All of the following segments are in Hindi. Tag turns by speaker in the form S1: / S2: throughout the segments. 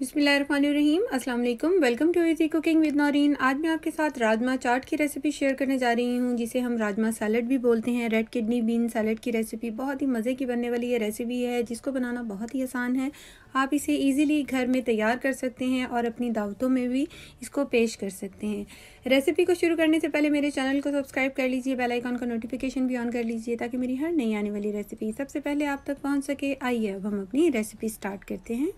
S1: बिसमीम अस्सलाम वालेकुम welcome to easy cooking with Naureen आज मैं आपके साथ राजमा चाट की रेसिपी शेयर करने जा रही हूँ जिसे हम राजमा सैलड भी बोलते हैं रेड किडनी बीन सैलड की रेसिपी बहुत ही मज़े की बनने वाली ये रेसिपी है जिसको बनाना बहुत ही आसान है आप इसे ईजिली घर में तैयार कर सकते हैं और अपनी दावतों में भी इसको पेश कर सकते हैं रेसिपी को शुरू करने से पहले मेरे चैनल को सब्सक्राइब कर लीजिए बेल आइकॉन का नोटिफिकेशन भी ऑन कर लीजिए ताकि मेरी हर नई आने वाली रेसिपी सबसे पहले आप तक पहुँच सके आइए अब हम अपनी रेसिपी स्टार्ट करते हैं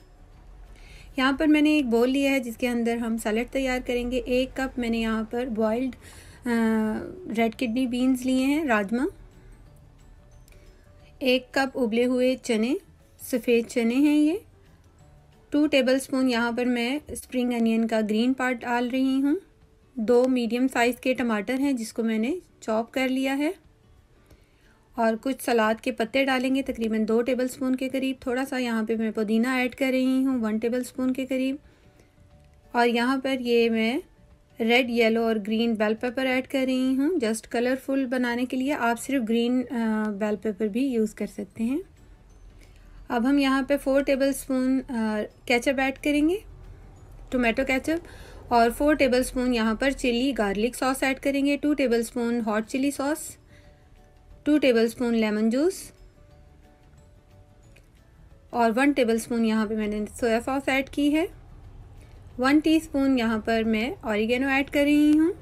S1: यहाँ पर मैंने एक बोल लिया है जिसके अंदर हम सैलड तैयार करेंगे एक कप मैंने यहाँ पर बॉइल्ड रेड किडनी बीन्स लिए हैं राजमा एक कप उबले हुए चने सफ़ेद चने हैं ये टू टेबल स्पून यहाँ पर मैं स्प्रिंग अनियन का ग्रीन पार्ट डाल रही हूँ दो मीडियम साइज़ के टमाटर हैं जिसको मैंने चॉप कर लिया है और कुछ सलाद के पत्ते डालेंगे तकरीबन दो टेबल स्पून के करीब थोड़ा सा यहाँ पे मैं पुदीना ऐड कर रही हूँ वन टेबल स्पून के करीब और यहाँ पर ये मैं रेड येलो और ग्रीन बेल पेपर ऐड कर रही हूँ जस्ट कलरफुल बनाने के लिए आप सिर्फ ग्रीन बेल पेपर भी यूज़ कर सकते हैं अब हम यहाँ पे four tablespoon ketchup add करेंगे टोमेटो कैचअप और फोर टेबल स्पून यहाँ पर चिली गार्लिक सॉस ऐड करेंगे two tablespoon hot chilli sauce two tablespoon lemon juice और वन टेबल स्पून यहाँ पर मैंने सोया सॉस ऐड की है वन टी स्पून यहाँ पर मैं ऑरिगेनो ऐड कर रही हूँ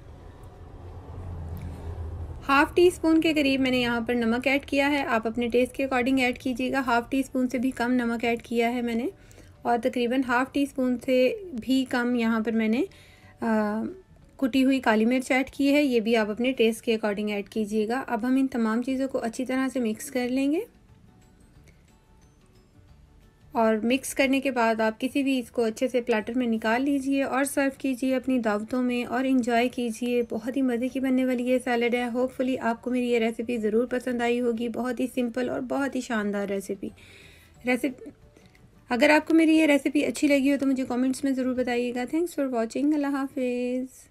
S1: हाफ़ टी स्पून के करीब मैंने यहाँ पर नमक ऐड किया है आप अपने टेस्ट के अकॉर्डिंग ऐड कीजिएगा हाफ़ टी स्पून से भी कम नमक ऐड किया है मैंने और तकरीबन हाफ़ टी स्पून से भी कम यहाँ पर मैंने आ, कुटी हुई काली मिर्च ऐड की है ये भी आप अपने टेस्ट के अकॉर्डिंग ऐड कीजिएगा अब हम इन तमाम चीज़ों को अच्छी तरह से मिक्स कर लेंगे और मिक्स करने के बाद आप किसी भी इसको अच्छे से प्लेटर में निकाल लीजिए और सर्व कीजिए अपनी दावतों में और इन्जॉय कीजिए बहुत ही मज़े की बनने वाली ये सैलड है होपफुली आपको मेरी ये रेसिपी ज़रूर पसंद आई होगी बहुत ही सिंपल और बहुत ही शानदार रेसिपी रेसिपी अगर आपको मेरी ये रेसिपी अच्छी लगी हो तो मुझे कमेंट्स में ज़रूर बताइएगा थैंक्स फॉर वॉचिंग अल्लाह हाफिज़